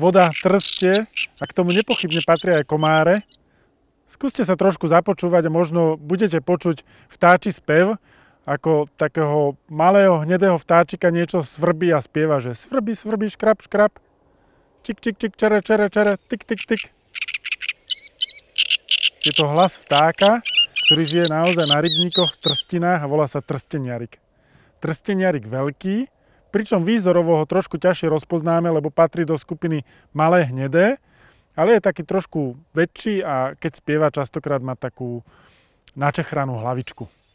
voda, trste a k tomu nepochybne patria aj komáre. Skúste sa trošku započúvať a možno budete počuť vtáči spev, ako takého malého hnedého vtáčika niečo svrbí a spieva, že svrbí, svrbí, škrab, škrab, čik, čik, čik, čere, čere, čere, tik, tik, tik. Je to hlas vtáka, ktorý žije naozaj na rybníkoch, v trstinách a volá sa trsteniarik. Trsteniarik veľký, pričom výzorovo ho trošku ťažšie rozpoznáme, lebo patrí do skupiny malé hnedé, ale je taký trošku väčší a keď spieva častokrát má takú načechranú hlavičku.